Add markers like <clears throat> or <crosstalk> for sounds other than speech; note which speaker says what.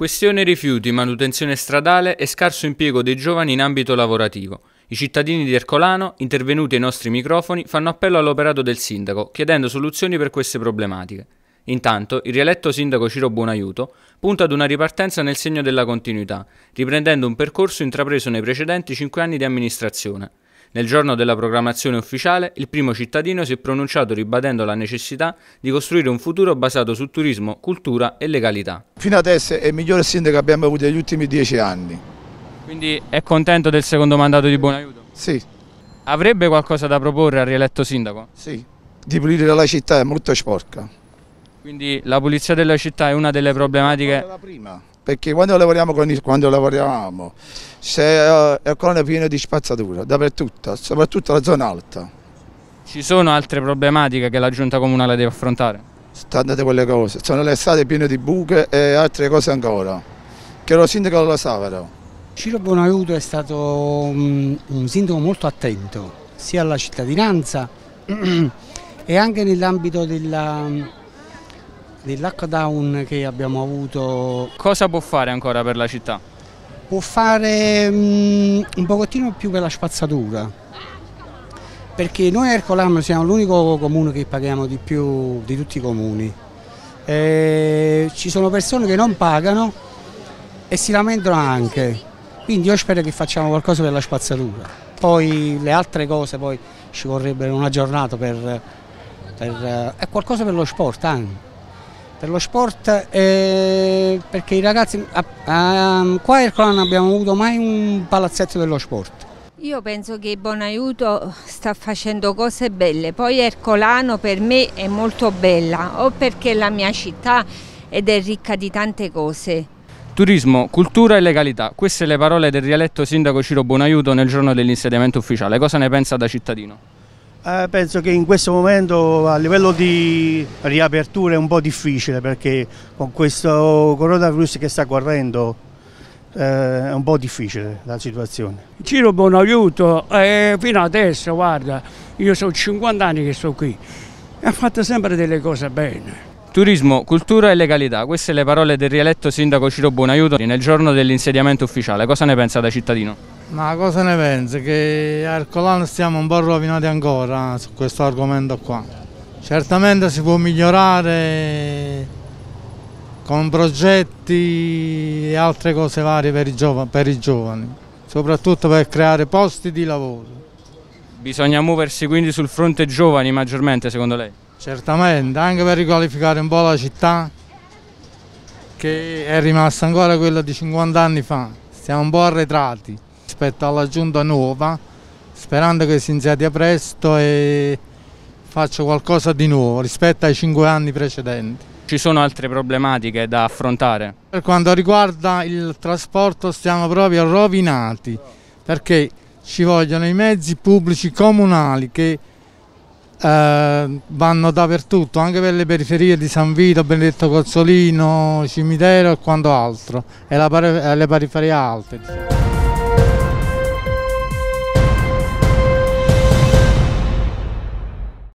Speaker 1: Questione rifiuti, manutenzione stradale e scarso impiego dei giovani in ambito lavorativo. I cittadini di Ercolano, intervenuti ai nostri microfoni, fanno appello all'operato del sindaco, chiedendo soluzioni per queste problematiche. Intanto, il rieletto sindaco Ciro Buonaiuto punta ad una ripartenza nel segno della continuità, riprendendo un percorso intrapreso nei precedenti cinque anni di amministrazione. Nel giorno della proclamazione ufficiale, il primo cittadino si è pronunciato ribadendo la necessità di costruire un futuro basato su turismo, cultura e legalità.
Speaker 2: Fino adesso è il migliore sindaco che abbiamo avuto negli ultimi dieci anni.
Speaker 1: Quindi è contento del secondo mandato di buon aiuto? Sì. Avrebbe qualcosa da proporre al rieletto sindaco? Sì,
Speaker 2: di pulire la città è molto sporca.
Speaker 1: Quindi la pulizia della città è una
Speaker 2: delle problematiche... La prima perché quando lavoriamo con il, quando lavoriamo se, uh, è ancora pieno di spazzatura dappertutto, soprattutto la zona alta.
Speaker 1: Ci sono altre problematiche che la giunta comunale deve affrontare? Tante quelle cose, sono le strade piene di
Speaker 2: buche e altre cose ancora, che lo sindaco lo sa però. Ciro Bonaruto è
Speaker 3: stato un sindaco molto attento sia alla cittadinanza <clears throat> e anche nell'ambito della del lockdown che abbiamo avuto.
Speaker 1: Cosa può fare ancora per la città?
Speaker 3: Può fare um, un pochettino più per la spazzatura, perché noi a Ercolano siamo l'unico comune che paghiamo di più di tutti i comuni. Eh, ci sono persone che non pagano e si lamentano anche, quindi io spero che facciamo qualcosa per la spazzatura. Poi le altre cose, poi ci vorrebbe una giornata per, per eh, qualcosa per lo sport anche per lo sport eh, perché i ragazzi a, a, qua a Ercolano non abbiamo avuto mai un palazzetto dello sport.
Speaker 2: Io penso che Bonaiuto sta facendo cose belle, poi Ercolano per me è molto bella, o perché è la mia città ed è ricca di tante cose.
Speaker 1: Turismo, cultura e legalità, queste le parole del rieletto sindaco Ciro Bonaiuto nel giorno dell'insediamento ufficiale, cosa ne pensa da cittadino?
Speaker 2: Eh, penso che in
Speaker 3: questo momento a livello di riapertura è un po' difficile perché con questo coronavirus che sta correndo eh, è un po' difficile la situazione. Ciro buon aiuto, eh, fino adesso guarda, io sono 50 anni che sto qui e ho fatto sempre delle cose bene.
Speaker 1: Turismo, cultura e legalità, queste le parole del rieletto sindaco Ciro Buonaiuto nel giorno dell'insediamento ufficiale. Cosa ne pensa da cittadino?
Speaker 4: Ma cosa ne pensa? Che a Colano stiamo un po' rovinati ancora su questo argomento qua. Certamente si può migliorare con progetti e altre cose varie per i, per i giovani, soprattutto per creare posti di lavoro.
Speaker 1: Bisogna muoversi quindi sul fronte giovani maggiormente secondo lei?
Speaker 4: Certamente, anche per riqualificare un po' la città che è rimasta ancora quella di 50 anni fa. Siamo un po' arretrati rispetto alla giunta nuova, sperando che si inizia presto e faccia qualcosa di nuovo rispetto ai 5 anni precedenti.
Speaker 1: Ci sono altre problematiche da affrontare?
Speaker 4: Per quanto riguarda il trasporto stiamo proprio rovinati perché ci vogliono i mezzi pubblici comunali che eh, vanno dappertutto, anche per le periferie di San Vito, Benedetto Cozzolino, Cimitero e quanto altro, e le periferie alte. Diciamo.